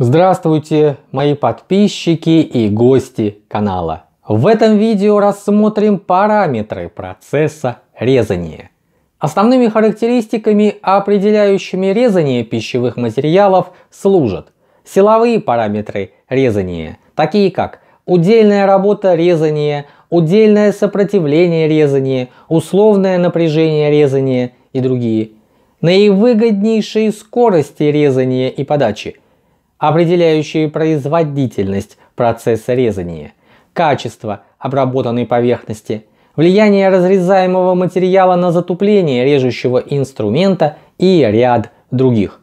Здравствуйте, мои подписчики и гости канала. В этом видео рассмотрим параметры процесса резания. Основными характеристиками, определяющими резание пищевых материалов, служат силовые параметры резания, такие как удельная работа резания, удельное сопротивление резания, условное напряжение резания и другие. Наивыгоднейшие скорости резания и подачи – определяющие производительность процесса резания, качество обработанной поверхности, влияние разрезаемого материала на затупление режущего инструмента и ряд других.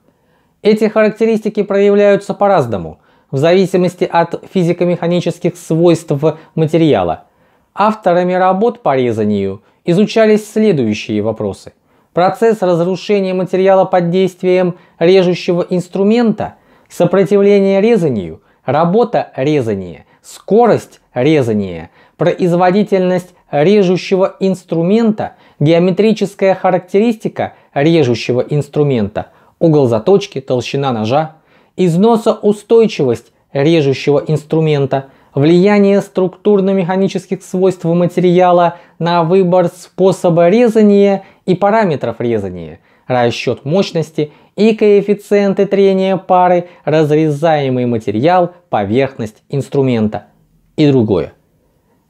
Эти характеристики проявляются по-разному, в зависимости от физико-механических свойств материала. Авторами работ по резанию изучались следующие вопросы. Процесс разрушения материала под действием режущего инструмента – Сопротивление резанию, работа резания, скорость резания, производительность режущего инструмента, геометрическая характеристика режущего инструмента, угол заточки, толщина ножа, износоустойчивость режущего инструмента, влияние структурно-механических свойств материала на выбор способа резания и параметров резания – расчет мощности и коэффициенты трения пары, разрезаемый материал, поверхность инструмента и другое.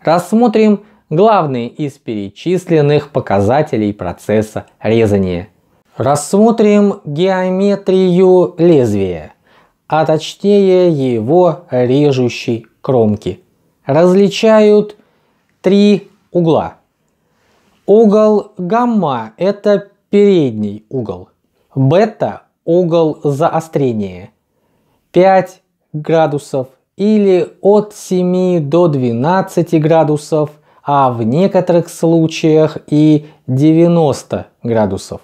Рассмотрим главные из перечисленных показателей процесса резания. Рассмотрим геометрию лезвия, а точнее его режущей кромки. Различают три угла. Угол гамма – это передний угол. Бета – угол заострения. 5 градусов или от 7 до 12 градусов, а в некоторых случаях и 90 градусов.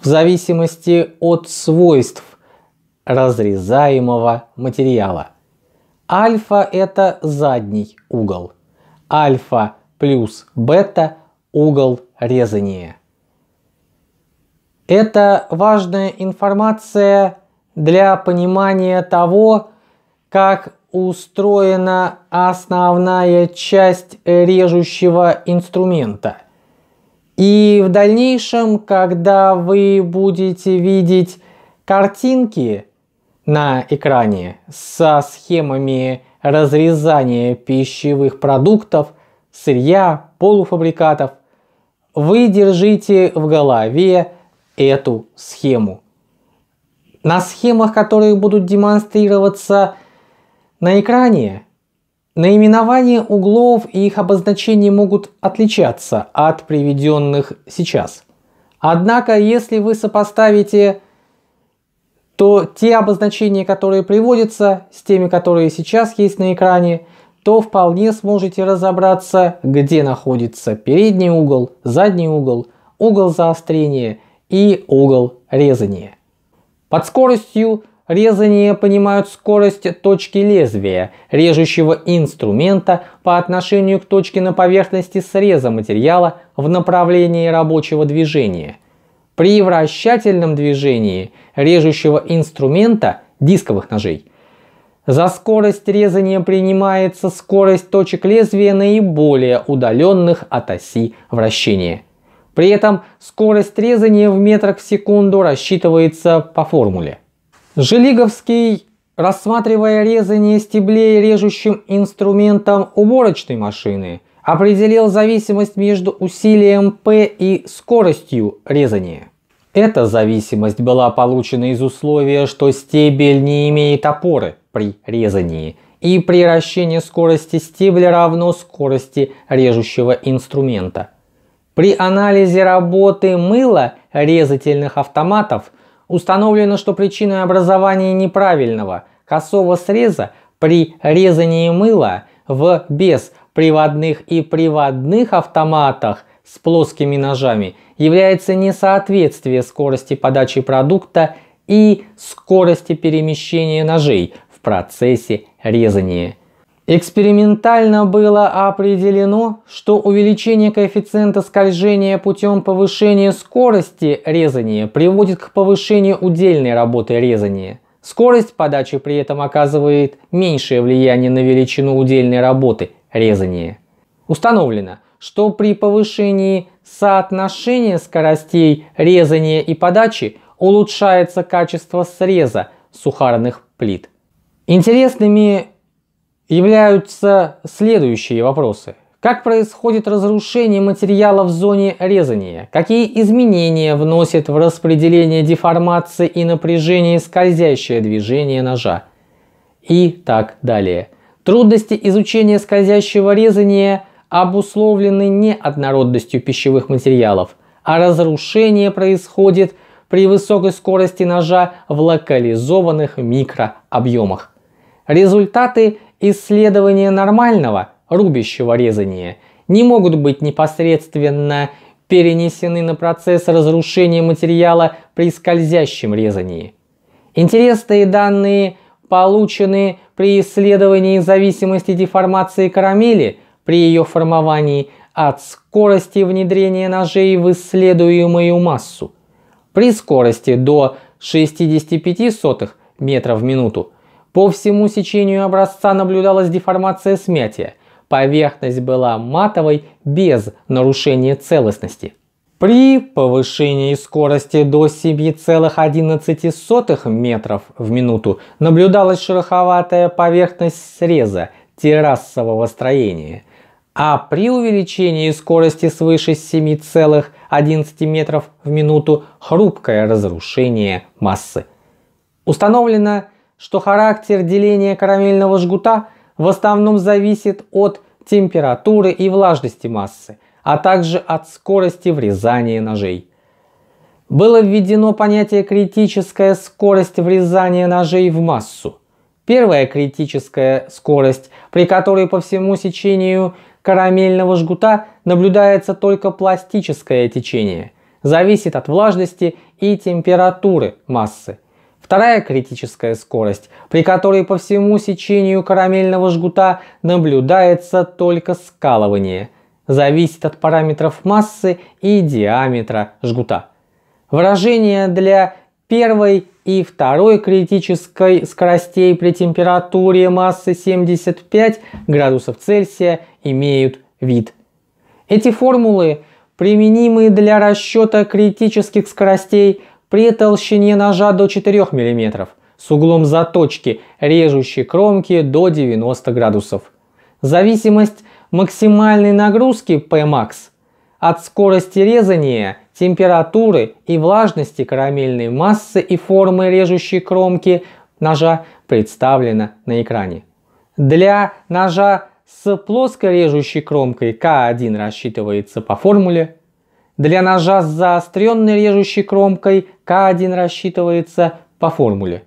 В зависимости от свойств разрезаемого материала. Альфа – это задний угол. Альфа плюс бета – угол резания. Это важная информация для понимания того, как устроена основная часть режущего инструмента. И в дальнейшем, когда вы будете видеть картинки на экране со схемами разрезания пищевых продуктов, сырья, полуфабрикатов, вы держите в голове эту схему. На схемах, которые будут демонстрироваться на экране, наименование углов и их обозначения могут отличаться от приведенных сейчас. Однако, если вы сопоставите то те обозначения, которые приводятся с теми, которые сейчас есть на экране, то вполне сможете разобраться, где находится передний угол, задний угол, угол заострения – и угол резания. Под скоростью резания понимают скорость точки лезвия, режущего инструмента по отношению к точке на поверхности среза материала в направлении рабочего движения. При вращательном движении режущего инструмента дисковых ножей за скорость резания принимается скорость точек лезвия наиболее удаленных от оси вращения. При этом скорость резания в метрах в секунду рассчитывается по формуле. Желиговский, рассматривая резание стеблей режущим инструментом уборочной машины, определил зависимость между усилием P и скоростью резания. Эта зависимость была получена из условия, что стебель не имеет опоры при резании, и приращение скорости стебля равно скорости режущего инструмента – при анализе работы мыла резательных автоматов установлено, что причиной образования неправильного косого среза при резании мыла в безприводных и приводных автоматах с плоскими ножами является несоответствие скорости подачи продукта и скорости перемещения ножей в процессе резания. Экспериментально было определено, что увеличение коэффициента скольжения путем повышения скорости резания приводит к повышению удельной работы резания. Скорость подачи при этом оказывает меньшее влияние на величину удельной работы резания. Установлено, что при повышении соотношения скоростей резания и подачи улучшается качество среза сухарных плит. Интересными являются следующие вопросы. Как происходит разрушение материала в зоне резания? Какие изменения вносит в распределение деформации и напряжения скользящее движение ножа? И так далее. Трудности изучения скользящего резания обусловлены не однородностью пищевых материалов, а разрушение происходит при высокой скорости ножа в локализованных микрообъемах. Результаты исследования нормального, рубящего резания не могут быть непосредственно перенесены на процесс разрушения материала при скользящем резании. Интересные данные получены при исследовании зависимости деформации карамели при ее формовании от скорости внедрения ножей в исследуемую массу. При скорости до 65 метров в минуту по всему сечению образца наблюдалась деформация смятия. Поверхность была матовой без нарушения целостности. При повышении скорости до 7,11 метров в минуту наблюдалась шероховатая поверхность среза террасового строения, а при увеличении скорости свыше 7,11 метров в минуту хрупкое разрушение массы. Установлено, что характер деления карамельного жгута в основном зависит от температуры и влажности массы, а также от скорости врезания ножей. Было введено понятие критическая скорость врезания ножей в массу. Первая критическая скорость, при которой по всему сечению карамельного жгута наблюдается только пластическое течение, зависит от влажности и температуры массы – Вторая критическая скорость, при которой по всему сечению карамельного жгута наблюдается только скалывание, зависит от параметров массы и диаметра жгута. Выражение для первой и второй критической скоростей при температуре массы 75 градусов Цельсия имеют вид. Эти формулы применимы для расчета критических скоростей при толщине ножа до 4 мм с углом заточки режущей кромки до 90 градусов. Зависимость максимальной нагрузки Pmax от скорости резания, температуры и влажности карамельной массы и формы режущей кромки ножа представлена на экране. Для ножа с плоской режущей кромкой К1 рассчитывается по формуле для ножа с заостренной режущей кромкой К1 рассчитывается по формуле.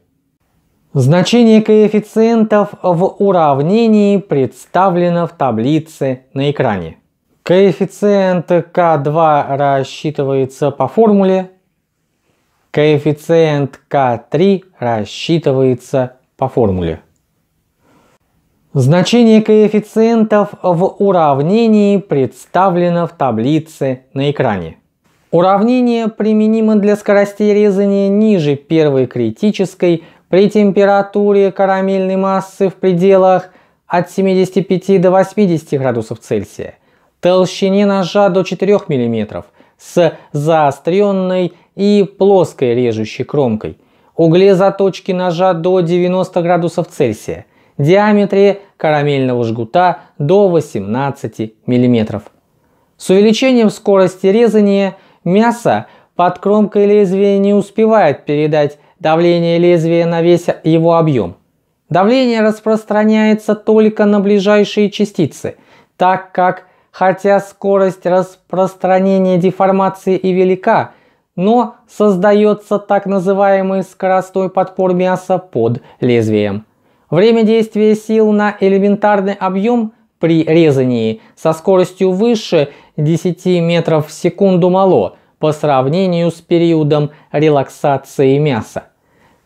Значение коэффициентов в уравнении представлено в таблице на экране. Коэффициент К2 рассчитывается по формуле. Коэффициент К3 рассчитывается по формуле. Значение коэффициентов в уравнении представлено в таблице на экране. Уравнение применимо для скоростей резания ниже первой критической при температуре карамельной массы в пределах от 75 до 80 градусов Цельсия, толщине ножа до 4 мм с заостренной и плоской режущей кромкой, угле заточки ножа до 90 градусов Цельсия – диаметре карамельного жгута до 18 мм. С увеличением скорости резания мясо под кромкой лезвия не успевает передать давление лезвия на весь его объем. Давление распространяется только на ближайшие частицы, так как, хотя скорость распространения деформации и велика, но создается так называемый скоростной подпор мяса под лезвием. Время действия сил на элементарный объем при резании со скоростью выше 10 метров в секунду мало по сравнению с периодом релаксации мяса.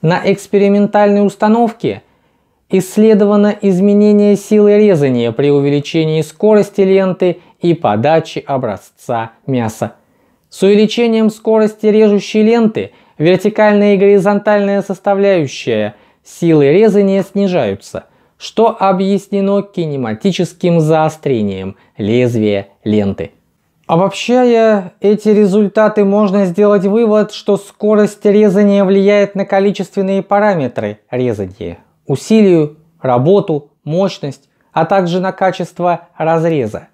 На экспериментальной установке исследовано изменение силы резания при увеличении скорости ленты и подачи образца мяса. С увеличением скорости режущей ленты вертикальная и горизонтальная составляющая – силы резания снижаются, что объяснено кинематическим заострением лезвия ленты. Обобщая эти результаты, можно сделать вывод, что скорость резания влияет на количественные параметры резания – усилию, работу, мощность, а также на качество разреза.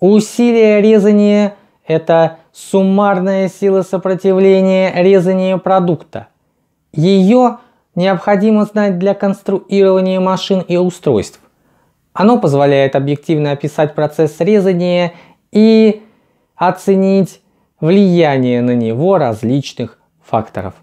Усилие резания – это суммарная сила сопротивления резания продукта. Ее необходимо знать для конструирования машин и устройств. Оно позволяет объективно описать процесс резания и оценить влияние на него различных факторов.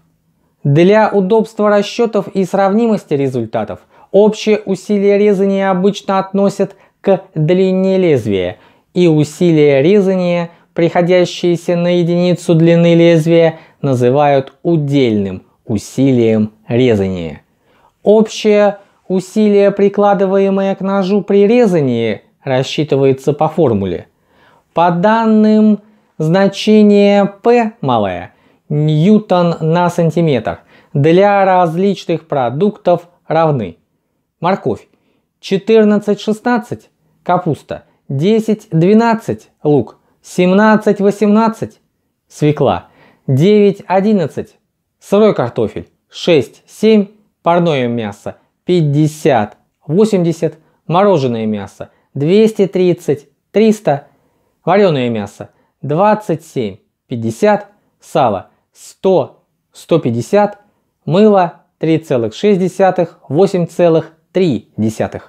Для удобства расчетов и сравнимости результатов общее усилие резания обычно относят к длине лезвия, и усилие резания, приходящееся на единицу длины лезвия, называют удельным усилием резания. Общее усилие, прикладываемое к ножу при резании, рассчитывается по формуле. По данным значения P малое ньютон на сантиметр для различных продуктов равны. Морковь 14-16, капуста 10-12, лук 17-18, свекла 9-11, Сырой картофель 6-7, парное мясо 50-80, мороженое мясо 230-300, вареное мясо 27-50, сало 100-150, мыло 3,6-8,3.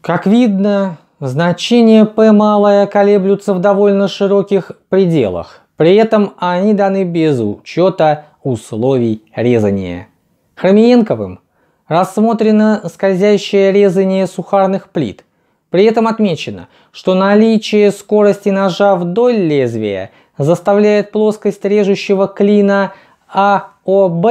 Как видно, значения P малое колеблются в довольно широких пределах. При этом они даны без учета условий резания. Хромиенковым рассмотрено скользящее резание сухарных плит. При этом отмечено, что наличие скорости ножа вдоль лезвия заставляет плоскость режущего клина АОБ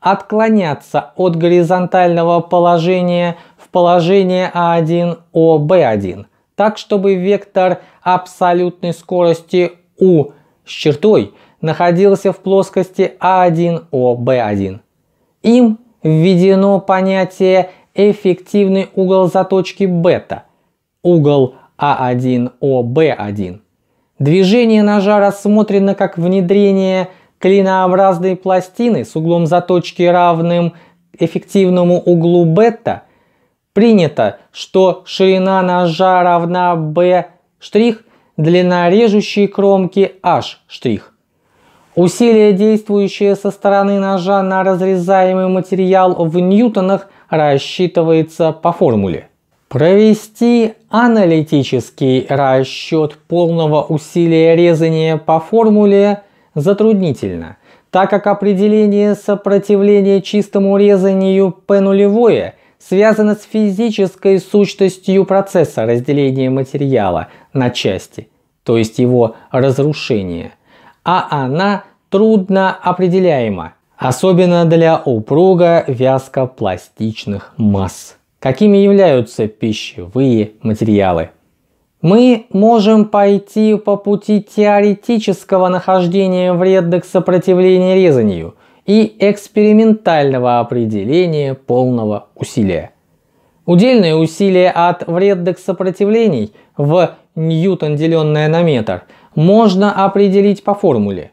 отклоняться от горизонтального положения в положение А1ОБ1, так чтобы вектор абсолютной скорости У с чертой – находился в плоскости А1О Б1. Им введено понятие эффективный угол заточки бета, угол А1О Б1. Движение ножа рассмотрено как внедрение клинообразной пластины с углом заточки равным эффективному углу бета. Принято, что ширина ножа равна b', длина режущей кромки h'. Усилие, действующее со стороны ножа на разрезаемый материал в ньютонах, рассчитывается по формуле. Провести аналитический расчет полного усилия резания по формуле затруднительно, так как определение сопротивления чистому резанию P нулевое связано с физической сущностью процесса разделения материала на части, то есть его разрушения – а она трудно определяема, особенно для упруга вязкопластичных масс, какими являются пищевые материалы. Мы можем пойти по пути теоретического нахождения вредных сопротивлений резанию и экспериментального определения полного усилия. Удельное усилие от вредных сопротивлений в ньютон, деленное на метр – можно определить по формуле.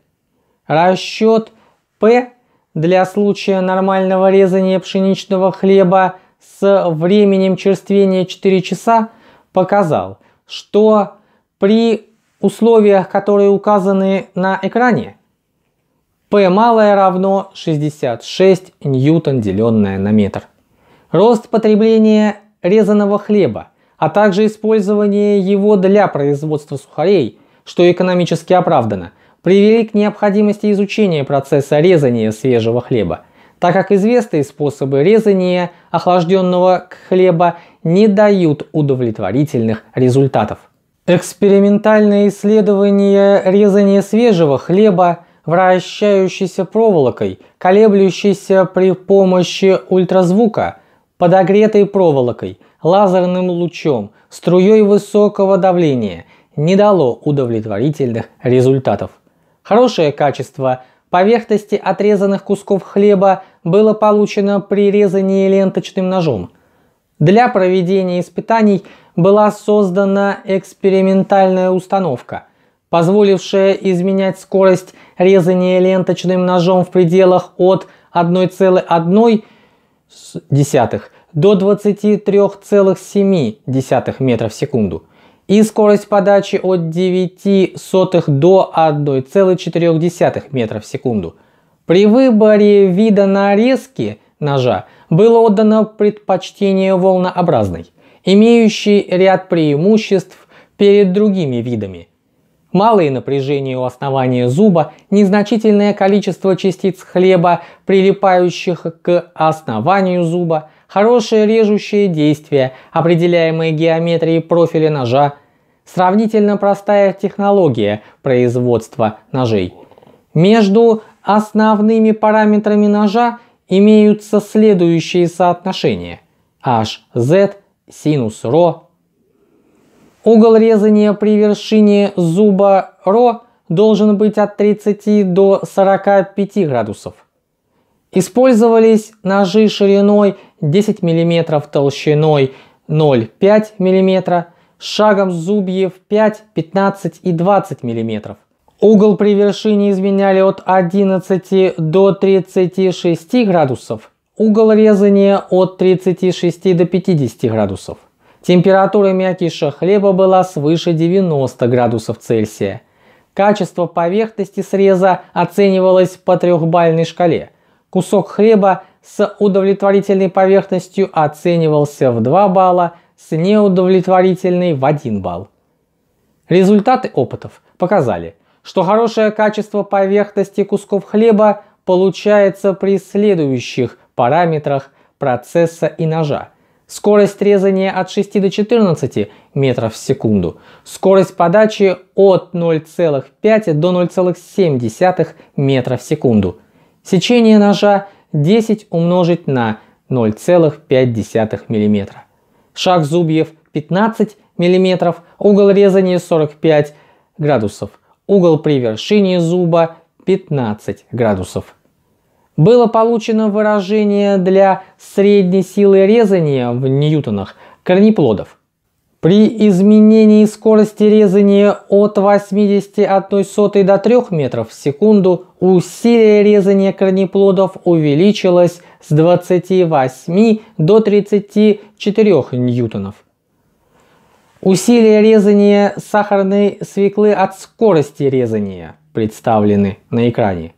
Расчет P для случая нормального резания пшеничного хлеба с временем черствения 4 часа показал, что при условиях, которые указаны на экране, P малое равно 66 ньютон, деленное на метр. Рост потребления резаного хлеба, а также использование его для производства сухарей что экономически оправдано, привели к необходимости изучения процесса резания свежего хлеба, так как известные способы резания охлажденного хлеба не дают удовлетворительных результатов. Экспериментальное исследование резания свежего хлеба вращающейся проволокой, колеблющейся при помощи ультразвука, подогретой проволокой, лазерным лучом, струей высокого давления – не дало удовлетворительных результатов. Хорошее качество поверхности отрезанных кусков хлеба было получено при резании ленточным ножом. Для проведения испытаний была создана экспериментальная установка, позволившая изменять скорость резания ленточным ножом в пределах от 1,1 до 23,7 метров в секунду и скорость подачи от 9 сотых до 1,4 метра в секунду. При выборе вида нарезки ножа было отдано предпочтение волнообразной, имеющей ряд преимуществ перед другими видами. Малые напряжения у основания зуба, незначительное количество частиц хлеба, прилипающих к основанию зуба – хорошее режущее действие, определяемые геометрией профиля ножа, сравнительно простая технология производства ножей. Между основными параметрами ножа имеются следующие соотношения. HZ, синус ρ. Угол резания при вершине зуба ρ должен быть от 30 до 45 градусов. Использовались ножи шириной 10 мм, толщиной 0,5 мм, шагом зубьев 5, 15 и 20 мм. Угол при вершине изменяли от 11 до 36 градусов, угол резания от 36 до 50 градусов. Температура мякиша хлеба была свыше 90 градусов Цельсия. Качество поверхности среза оценивалось по трехбальной шкале – Кусок хлеба с удовлетворительной поверхностью оценивался в 2 балла, с неудовлетворительной в 1 балл. Результаты опытов показали, что хорошее качество поверхности кусков хлеба получается при следующих параметрах процесса и ножа. Скорость резания от 6 до 14 метров в секунду. Скорость подачи от 0,5 до 0,7 метров в секунду. Сечение ножа 10 умножить на 0,5 мм. Шаг зубьев 15 мм, угол резания 45 градусов, угол при вершине зуба 15 градусов. Было получено выражение для средней силы резания в ньютонах корнеплодов при изменении скорости резания от 81 до 3 метров в секунду усилие резания корнеплодов увеличилось с 28 до 34 ньютонов. Усилие резания сахарной свеклы от скорости резания представлены на экране.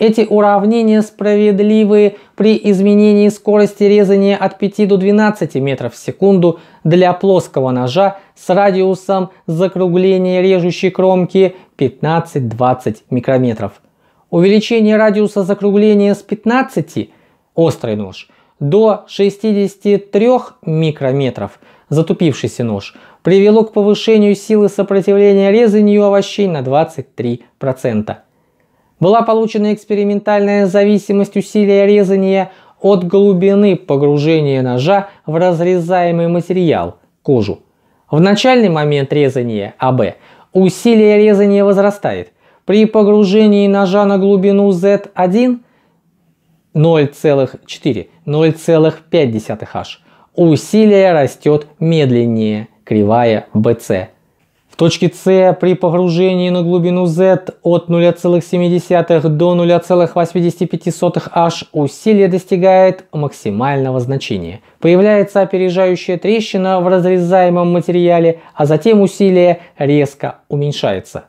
Эти уравнения справедливы при изменении скорости резания от 5 до 12 метров в секунду для плоского ножа с радиусом закругления режущей кромки 15-20 микрометров. Увеличение радиуса закругления с 15 острый нож до 63 микрометров затупившийся нож привело к повышению силы сопротивления резанию овощей на 23%. Была получена экспериментальная зависимость усилия резания от глубины погружения ножа в разрезаемый материал – кожу. В начальный момент резания АБ усилие резания возрастает. При погружении ножа на глубину Z1 0,4-0,5H усилие растет медленнее, кривая BC. В точке С при погружении на глубину Z от 0,7 до 0,85 H усилие достигает максимального значения. Появляется опережающая трещина в разрезаемом материале, а затем усилие резко уменьшается.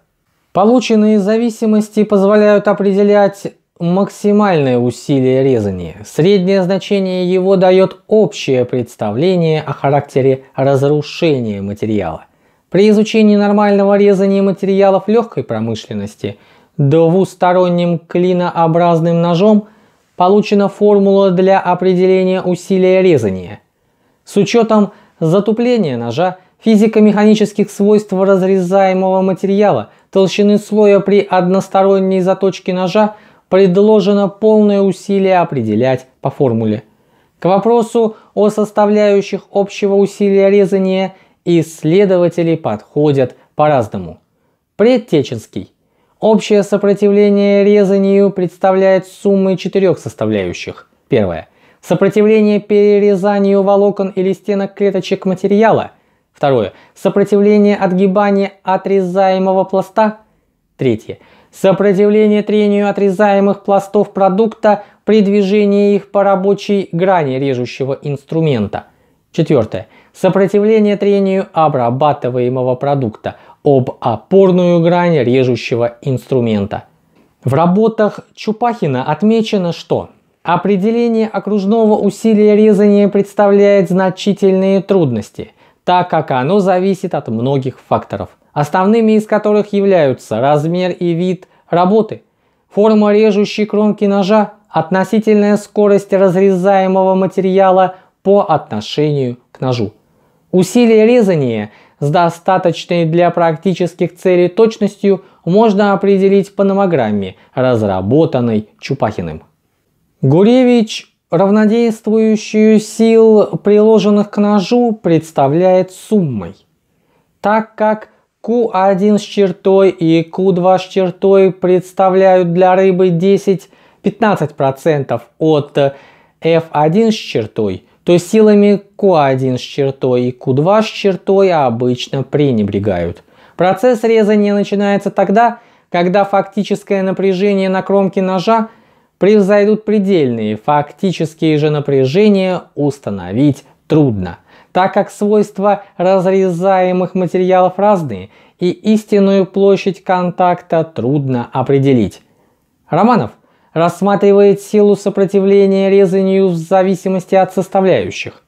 Полученные зависимости позволяют определять максимальное усилие резания. Среднее значение его дает общее представление о характере разрушения материала. При изучении нормального резания материалов легкой промышленности двусторонним клинообразным ножом получена формула для определения усилия резания. С учетом затупления ножа, физико-механических свойств разрезаемого материала, толщины слоя при односторонней заточке ножа предложено полное усилие определять по формуле. К вопросу о составляющих общего усилия резания – исследователи подходят по-разному. Предтеченский. Общее сопротивление резанию представляет суммы четырех составляющих. Первое. Сопротивление перерезанию волокон или стенок клеточек материала. Второе. Сопротивление отгибания отрезаемого пласта. Третье. Сопротивление трению отрезаемых пластов продукта при движении их по рабочей грани режущего инструмента. Четвертое. Сопротивление трению обрабатываемого продукта об опорную грань режущего инструмента. В работах Чупахина отмечено, что определение окружного усилия резания представляет значительные трудности, так как оно зависит от многих факторов, основными из которых являются размер и вид работы, форма режущей кромки ножа, относительная скорость разрезаемого материала по отношению к ножу. Усилие резания с достаточной для практических целей точностью можно определить по номограмме, разработанной Чупахиным. Гуревич равнодействующую сил, приложенных к ножу, представляет суммой. Так как Q1 с чертой и Q2 с чертой представляют для рыбы 10-15% от F1 с чертой – то силами Q1 с чертой и Q2 с чертой обычно пренебрегают. Процесс резания начинается тогда, когда фактическое напряжение на кромке ножа превзойдут предельные, фактические же напряжения установить трудно, так как свойства разрезаемых материалов разные и истинную площадь контакта трудно определить. Романов, рассматривает силу сопротивления резанию в зависимости от составляющих.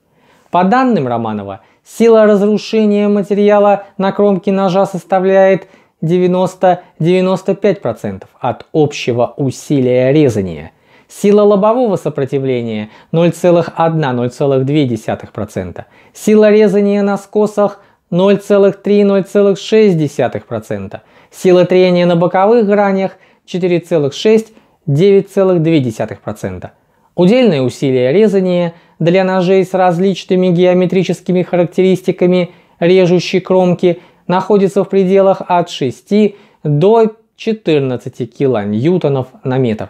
По данным Романова, сила разрушения материала на кромке ножа составляет 90-95% от общего усилия резания. Сила лобового сопротивления 0,1-0,2%. Сила резания на скосах 0,3-0,6%. Сила трения на боковых гранях 4,6%. 9,2%. Удельные усилия резания для ножей с различными геометрическими характеристиками режущей кромки находятся в пределах от 6 до 14 килоньютонов на метр.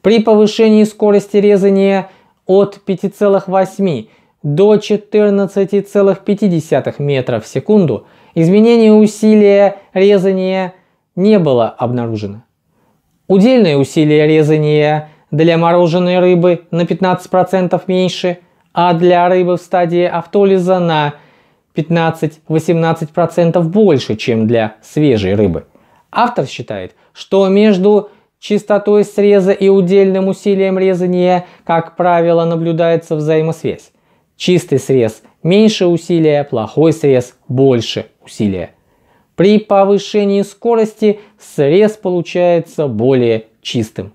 При повышении скорости резания от 5,8 до 14,5 метров в секунду изменение усилия резания не было обнаружено. Удельные усилия резания для мороженой рыбы на 15% меньше, а для рыбы в стадии автолиза на 15-18% больше, чем для свежей рыбы. Автор считает, что между частотой среза и удельным усилием резания, как правило, наблюдается взаимосвязь. Чистый срез – меньше усилия, плохой срез – больше усилия. При повышении скорости срез получается более чистым.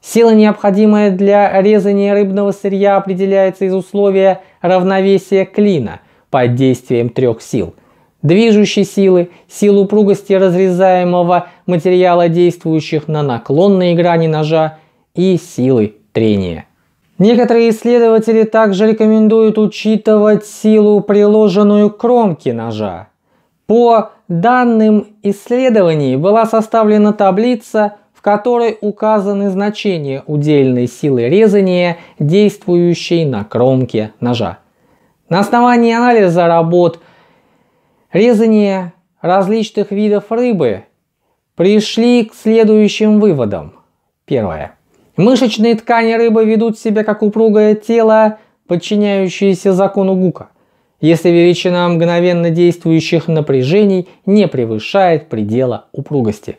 Сила, необходимая для резания рыбного сырья, определяется из условия равновесия клина под действием трех сил. Движущей силы, сил упругости разрезаемого материала, действующих на наклонные грани ножа, и силы трения. Некоторые исследователи также рекомендуют учитывать силу, приложенную к кромке ножа. По данным исследований была составлена таблица, в которой указаны значения удельной силы резания, действующей на кромке ножа. На основании анализа работ резания различных видов рыбы пришли к следующим выводам. Первое. Мышечные ткани рыбы ведут себя как упругое тело, подчиняющееся закону Гука если величина мгновенно действующих напряжений не превышает предела упругости.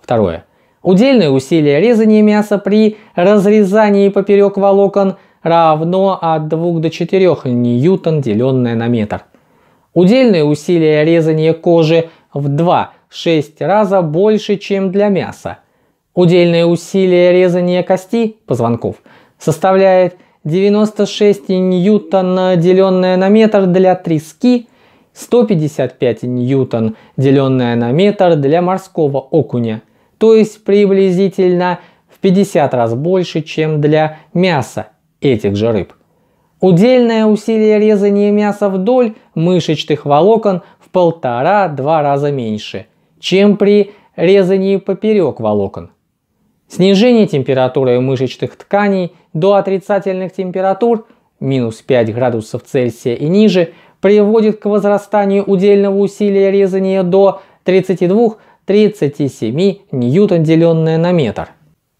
Второе. Удельное усилие резания мяса при разрезании поперек волокон равно от 2 до 4 ньютон, деленное на метр. Удельное усилие резания кожи в 2-6 раза больше, чем для мяса. Удельное усилие резания кости, позвонков, составляет 0,5 96 ньютон, деленное на метр для трески, 155 ньютон, деленное на метр для морского окуня, то есть приблизительно в 50 раз больше, чем для мяса этих же рыб. Удельное усилие резания мяса вдоль мышечных волокон в полтора-два раза меньше, чем при резании поперек волокон – Снижение температуры мышечных тканей до отрицательных температур минус 5 градусов Цельсия и ниже приводит к возрастанию удельного усилия резания до 32-37 ньютон деленное на метр.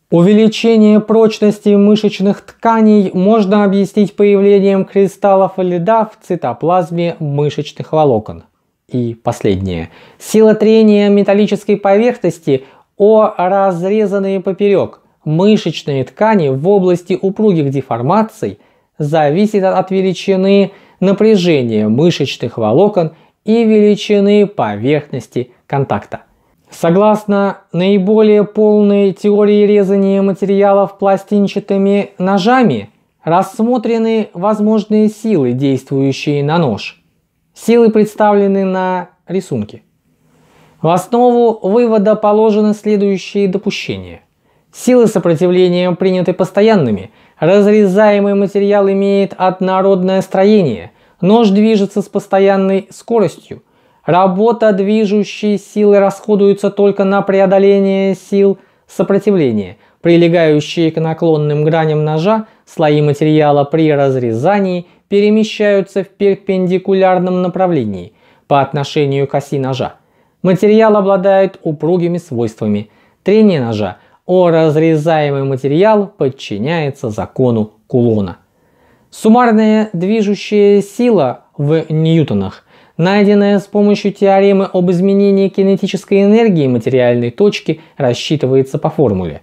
Увеличение прочности мышечных тканей можно объяснить появлением кристаллов льда в цитоплазме мышечных волокон. И последнее. Сила трения металлической поверхности о разрезанные поперек мышечные ткани в области упругих деформаций зависит от величины напряжения мышечных волокон и величины поверхности контакта. Согласно наиболее полной теории резания материалов пластинчатыми ножами, рассмотрены возможные силы, действующие на нож. Силы представлены на рисунке. В основу вывода положены следующие допущения. Силы сопротивления приняты постоянными, разрезаемый материал имеет однородное строение, нож движется с постоянной скоростью, работа движущей силы расходуется только на преодоление сил сопротивления, прилегающие к наклонным граням ножа слои материала при разрезании перемещаются в перпендикулярном направлении по отношению к оси ножа. Материал обладает упругими свойствами. Трение ножа о разрезаемый материал подчиняется закону Кулона. Суммарная движущая сила в ньютонах, найденная с помощью теоремы об изменении кинетической энергии материальной точки, рассчитывается по формуле.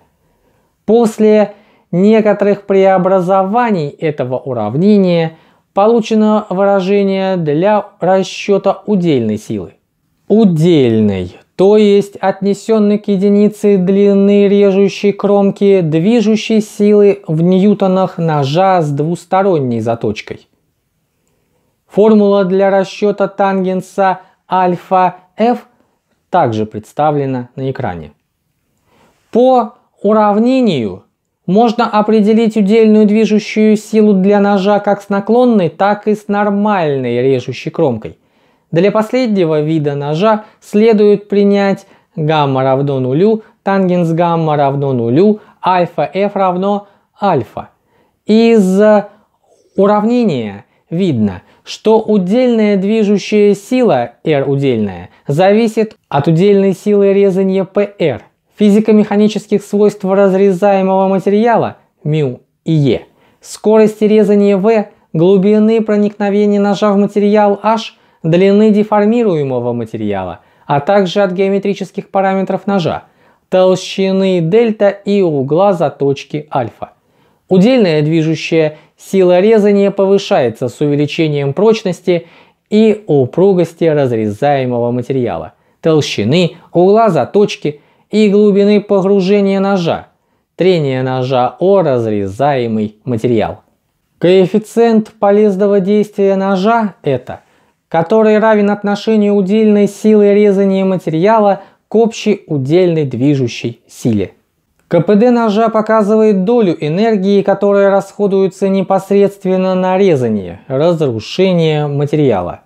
После некоторых преобразований этого уравнения получено выражение для расчета удельной силы. Удельный, то есть отнесенный к единице длины режущей кромки движущей силы в ньютонах ножа с двусторонней заточкой. Формула для расчета тангенса альфа f также представлена на экране. По уравнению можно определить удельную движущую силу для ножа как с наклонной, так и с нормальной режущей кромкой – для последнего вида ножа следует принять гамма равно нулю, тангенс гамма равно нулю, альфа f равно альфа. Из э, уравнения видно, что удельная движущая сила R удельная зависит от удельной силы резания PR, физико-механических свойств разрезаемого материала μ и E, скорости резания V, глубины проникновения ножа в материал H – длины деформируемого материала, а также от геометрических параметров ножа, толщины дельта и угла заточки альфа. Удельная движущая сила резания повышается с увеличением прочности и упругости разрезаемого материала, толщины, угла заточки и глубины погружения ножа, трение ножа о разрезаемый материал. Коэффициент полезного действия ножа – это который равен отношению удельной силы резания материала к общей удельной движущей силе. КПД ножа показывает долю энергии, которая расходуется непосредственно на резание, разрушение материала.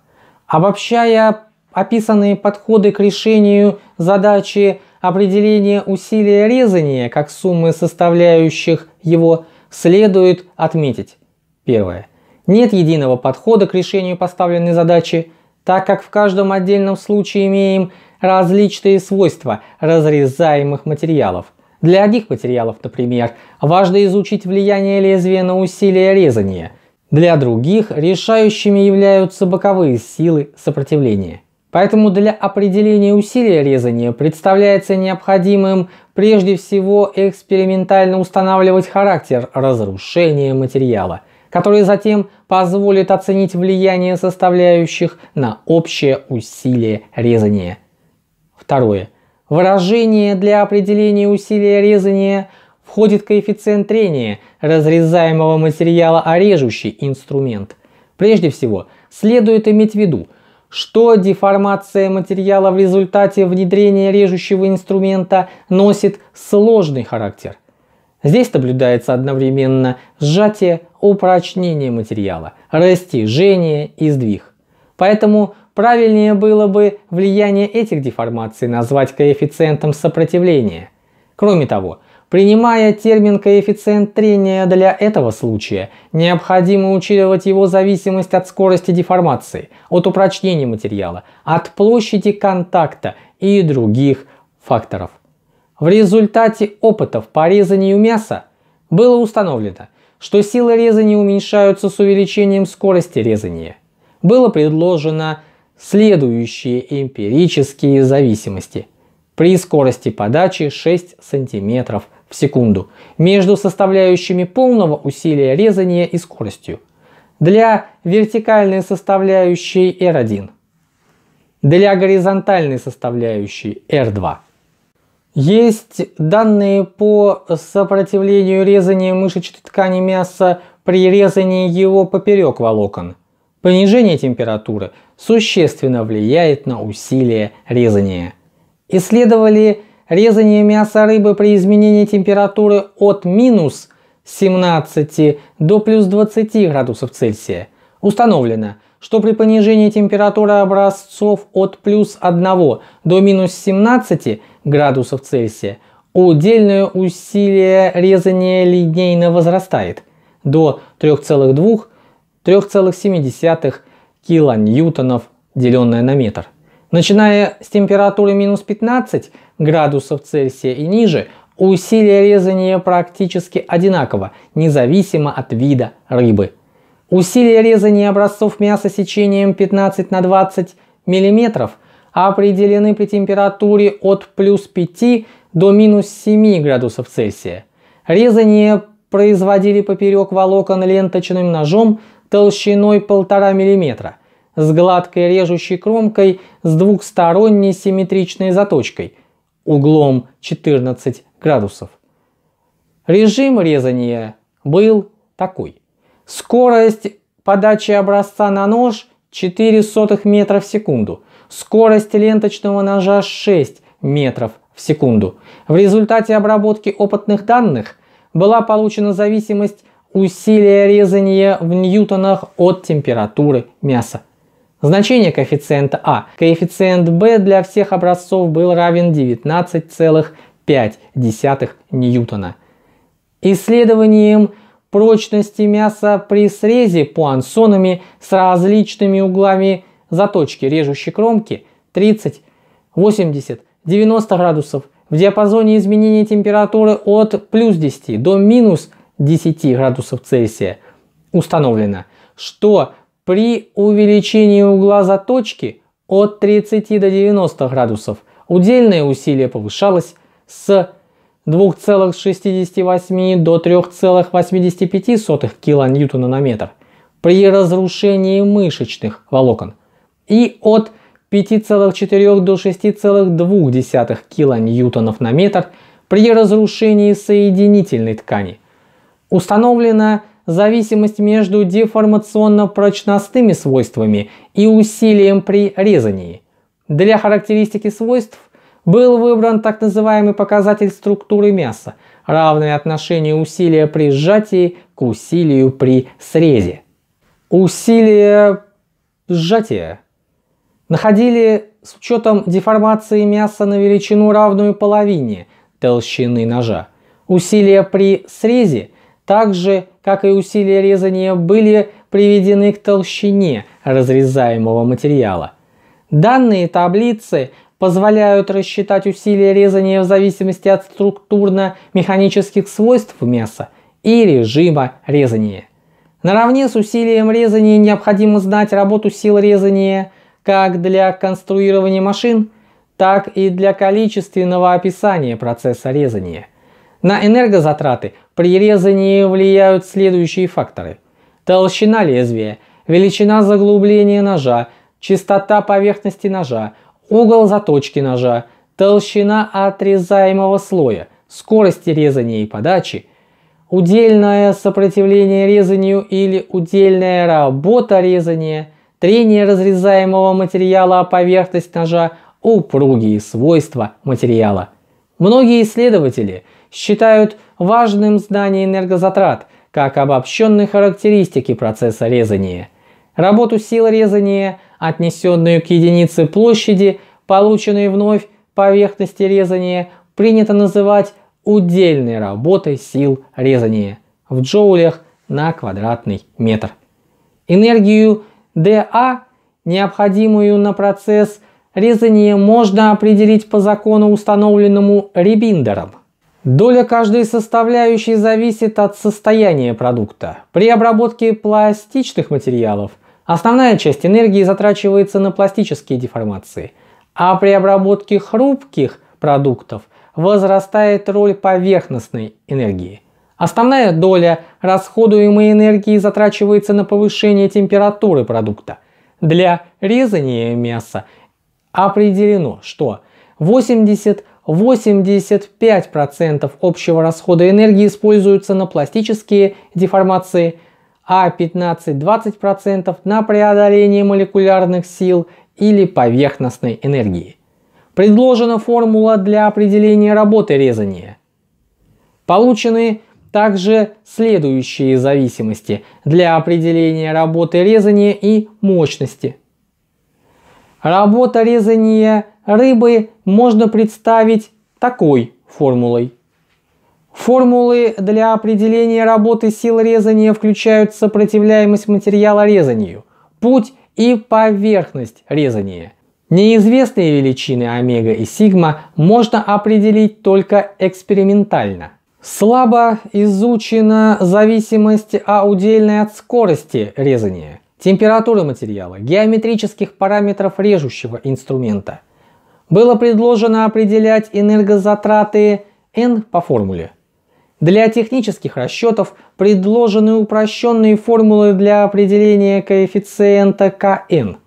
Обобщая описанные подходы к решению задачи определения усилия резания как суммы составляющих его, следует отметить. Первое. Нет единого подхода к решению поставленной задачи, так как в каждом отдельном случае имеем различные свойства разрезаемых материалов. Для одних материалов, например, важно изучить влияние лезвия на усилие резания. Для других решающими являются боковые силы сопротивления. Поэтому для определения усилия резания представляется необходимым прежде всего экспериментально устанавливать характер разрушения материала – которые затем позволят оценить влияние составляющих на общее усилие резания. Второе. Выражение для определения усилия резания входит коэффициент трения разрезаемого материала о а режущий инструмент. Прежде всего, следует иметь в виду, что деформация материала в результате внедрения режущего инструмента носит сложный характер. Здесь наблюдается одновременно сжатие, упрочнение материала, растяжение и сдвиг. Поэтому правильнее было бы влияние этих деформаций назвать коэффициентом сопротивления. Кроме того, принимая термин коэффициент трения для этого случая, необходимо учитывать его зависимость от скорости деформации, от упрочнения материала, от площади контакта и других факторов. В результате опытов по резанию мяса было установлено, что силы резания уменьшаются с увеличением скорости резания. Было предложено следующие эмпирические зависимости. При скорости подачи 6 см в секунду между составляющими полного усилия резания и скоростью. Для вертикальной составляющей R1. Для горизонтальной составляющей R2. Есть данные по сопротивлению резания мышечной ткани мяса при резании его поперек волокон. Понижение температуры существенно влияет на усилие резания. Исследовали резание мяса рыбы при изменении температуры от минус 17 до плюс 20 градусов Цельсия. Установлено – что при понижении температуры образцов от плюс 1 до минус 17 градусов Цельсия удельное усилие резания линейно возрастает до 3,2-3,7 килоньютонов, деленное на метр. Начиная с температуры минус 15 градусов Цельсия и ниже, усилие резания практически одинаково, независимо от вида рыбы – Усилие резания образцов мяса сечением 15 на 20 мм определены при температуре от плюс 5 до минус 7 градусов Цельсия. Резание производили поперек волокон ленточным ножом толщиной 1,5 мм с гладкой режущей кромкой с двухсторонней симметричной заточкой углом 14 градусов. Режим резания был такой. Скорость подачи образца на нож сотых метра в секунду. Скорость ленточного ножа 6 метров в секунду. В результате обработки опытных данных была получена зависимость усилия резания в ньютонах от температуры мяса. Значение коэффициента А. Коэффициент Б для всех образцов был равен 19,5 ньютона. Исследованием прочности мяса при срезе пуансонами с различными углами заточки режущей кромки 30, 80, 90 градусов в диапазоне изменения температуры от плюс 10 до минус 10 градусов Цельсия установлено, что при увеличении угла заточки от 30 до 90 градусов удельное усилие повышалось с 2,68 до 3,85 килоньютона на метр при разрушении мышечных волокон и от 5,4 до 6,2 килоньютонов на метр при разрушении соединительной ткани. Установлена зависимость между деформационно-прочностными свойствами и усилием при резании. Для характеристики свойств был выбран так называемый показатель структуры мяса, равное отношению усилия при сжатии к усилию при срезе. Усилие сжатия находили с учетом деформации мяса на величину равную половине толщины ножа. Усилия при срезе, так же как и усилия резания, были приведены к толщине разрезаемого материала. Данные таблицы позволяют рассчитать усилия резания в зависимости от структурно-механических свойств мяса и режима резания. Наравне с усилием резания необходимо знать работу сил резания как для конструирования машин, так и для количественного описания процесса резания. На энергозатраты при резании влияют следующие факторы. Толщина лезвия, величина заглубления ножа, частота поверхности ножа, угол заточки ножа, толщина отрезаемого слоя, скорость резания и подачи, удельное сопротивление резанию или удельная работа резания, трение разрезаемого материала о поверхность ножа, упругие свойства материала. Многие исследователи считают важным знание энергозатрат как обобщенной характеристики процесса резания, работу сил резания – отнесенную к единице площади, полученной вновь поверхности резания, принято называть удельной работой сил резания в джоулях на квадратный метр. Энергию ДА, необходимую на процесс резания, можно определить по закону, установленному Ребиндером. Доля каждой составляющей зависит от состояния продукта. При обработке пластичных материалов Основная часть энергии затрачивается на пластические деформации, а при обработке хрупких продуктов возрастает роль поверхностной энергии. Основная доля расходуемой энергии затрачивается на повышение температуры продукта. Для резания мяса определено, что 80-85% общего расхода энергии используются на пластические деформации – а 15-20% на преодоление молекулярных сил или поверхностной энергии. Предложена формула для определения работы резания. Получены также следующие зависимости для определения работы резания и мощности. Работа резания рыбы можно представить такой формулой. Формулы для определения работы сил резания включают сопротивляемость материала резанию, путь и поверхность резания. Неизвестные величины омега и сигма можно определить только экспериментально. Слабо изучена зависимость аудельной от скорости резания, температуры материала, геометрических параметров режущего инструмента. Было предложено определять энергозатраты N по формуле – для технических расчетов предложены упрощенные формулы для определения коэффициента КН,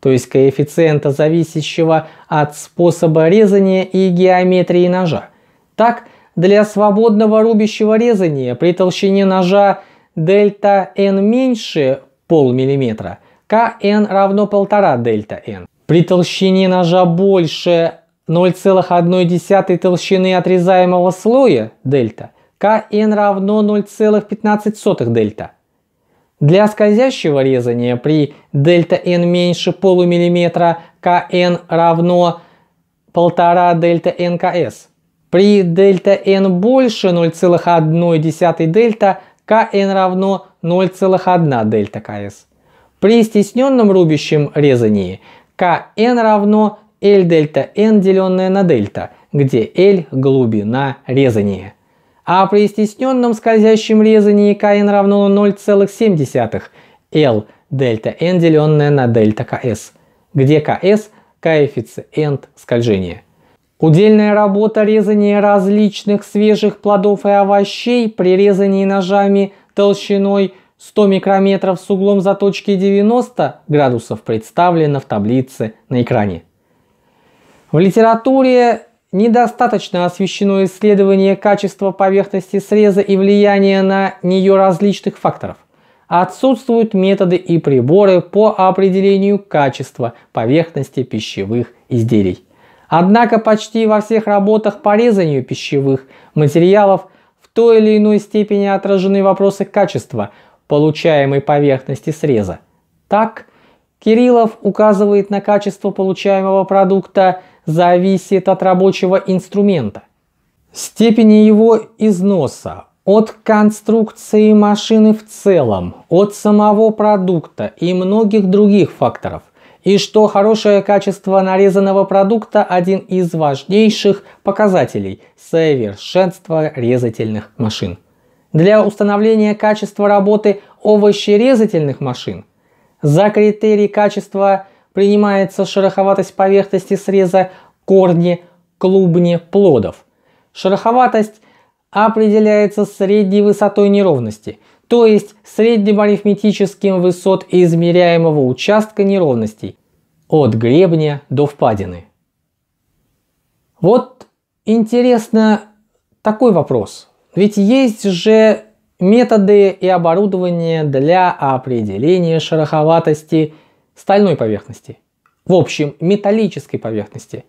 то есть коэффициента, зависящего от способа резания и геометрии ножа. Так, для свободного рубящего резания при толщине ножа дельта n меньше полмиллиметра, kn равно 1,5 дельта n. При толщине ножа больше 0,1 толщины отрезаемого слоя дельта kn равно 0,15 дельта. Для скользящего резания при дельта n меньше полумиллиметра kn равно 1,5 дельта n кс. При дельта n больше 0,1 дельта kn равно 0,1 дельта кс. При стесненном рубящем резании kn равно L дельта n деленное на дельта, где L глубина резания а при стесненном скользящем резании КН равно 0,7 L дельта n деленное на дельта КС, где КС – коэффициент скольжения. Удельная работа резания различных свежих плодов и овощей при резании ножами толщиной 100 микрометров с углом заточки 90 градусов представлена в таблице на экране. В литературе Недостаточно освещено исследование качества поверхности среза и влияния на нее различных факторов. Отсутствуют методы и приборы по определению качества поверхности пищевых изделий. Однако почти во всех работах по резанию пищевых материалов в той или иной степени отражены вопросы качества получаемой поверхности среза. Так, Кириллов указывает на качество получаемого продукта – зависит от рабочего инструмента, степени его износа, от конструкции машины в целом, от самого продукта и многих других факторов. И что хорошее качество нарезанного продукта – один из важнейших показателей совершенства резательных машин. Для установления качества работы овощерезательных машин за критерий качества принимается шероховатость поверхности среза корни, клубни, плодов. Шероховатость определяется средней высотой неровности, то есть средним арифметическим высот измеряемого участка неровностей от гребня до впадины. Вот интересно такой вопрос. Ведь есть же методы и оборудование для определения шероховатости стальной поверхности, в общем металлической поверхности.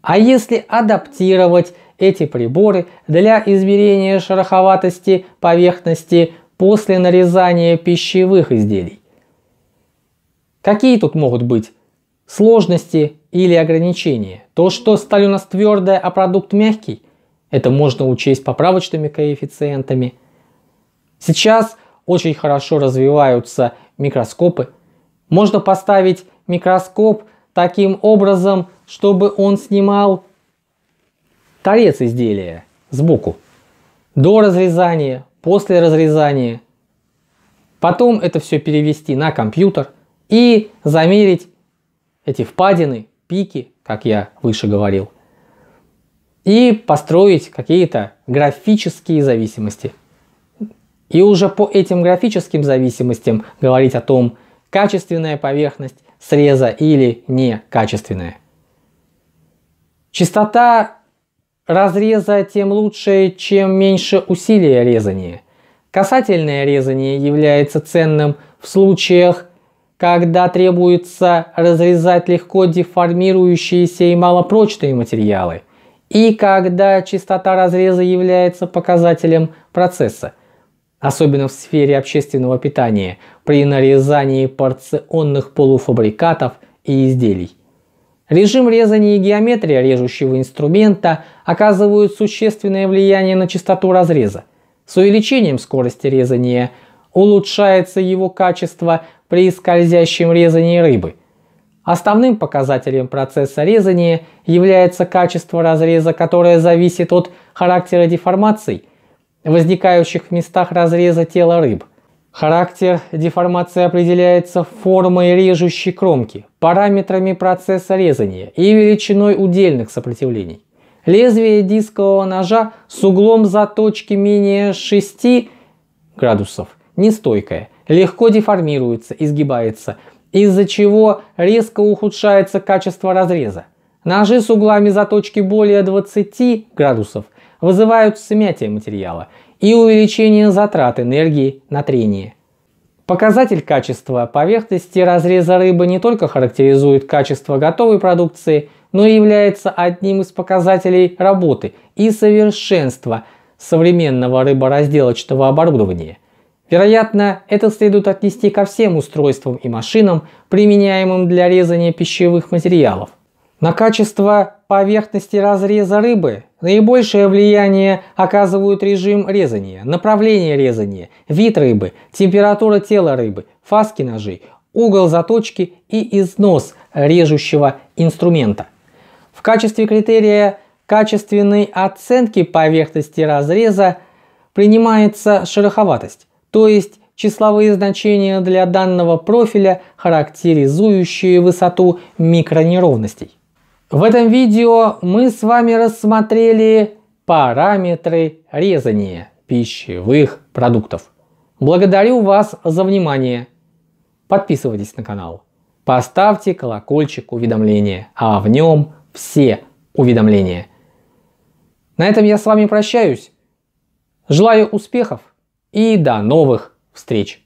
А если адаптировать эти приборы для измерения шероховатости поверхности после нарезания пищевых изделий? Какие тут могут быть сложности или ограничения? То, что сталь у нас твердая, а продукт мягкий, это можно учесть поправочными коэффициентами. Сейчас очень хорошо развиваются микроскопы, можно поставить микроскоп таким образом, чтобы он снимал торец изделия сбоку. До разрезания, после разрезания. Потом это все перевести на компьютер и замерить эти впадины, пики, как я выше говорил. И построить какие-то графические зависимости. И уже по этим графическим зависимостям говорить о том, качественная поверхность среза или некачественная. Частота разреза тем лучше, чем меньше усилия резания. Касательное резание является ценным в случаях, когда требуется разрезать легко деформирующиеся и малопрочные материалы, и когда частота разреза является показателем процесса, особенно в сфере общественного питания – при нарезании порционных полуфабрикатов и изделий. Режим резания и геометрия режущего инструмента оказывают существенное влияние на частоту разреза. С увеличением скорости резания улучшается его качество при скользящем резании рыбы. Основным показателем процесса резания является качество разреза, которое зависит от характера деформаций, возникающих в местах разреза тела рыб. Характер деформации определяется формой режущей кромки, параметрами процесса резания и величиной удельных сопротивлений. Лезвие дискового ножа с углом заточки менее 6 градусов нестойкое, легко деформируется, изгибается, из-за чего резко ухудшается качество разреза. Ножи с углами заточки более 20 градусов вызывают смятие материала и увеличение затрат энергии на трение. Показатель качества поверхности разреза рыбы не только характеризует качество готовой продукции, но и является одним из показателей работы и совершенства современного рыборазделочного оборудования. Вероятно, это следует отнести ко всем устройствам и машинам, применяемым для резания пищевых материалов – на качество поверхности разреза рыбы наибольшее влияние оказывают режим резания, направление резания, вид рыбы, температура тела рыбы, фаски ножей, угол заточки и износ режущего инструмента. В качестве критерия качественной оценки поверхности разреза принимается шероховатость, то есть числовые значения для данного профиля, характеризующие высоту микронеровностей. В этом видео мы с вами рассмотрели параметры резания пищевых продуктов. Благодарю вас за внимание. Подписывайтесь на канал. Поставьте колокольчик уведомления, а в нем все уведомления. На этом я с вами прощаюсь. Желаю успехов и до новых встреч!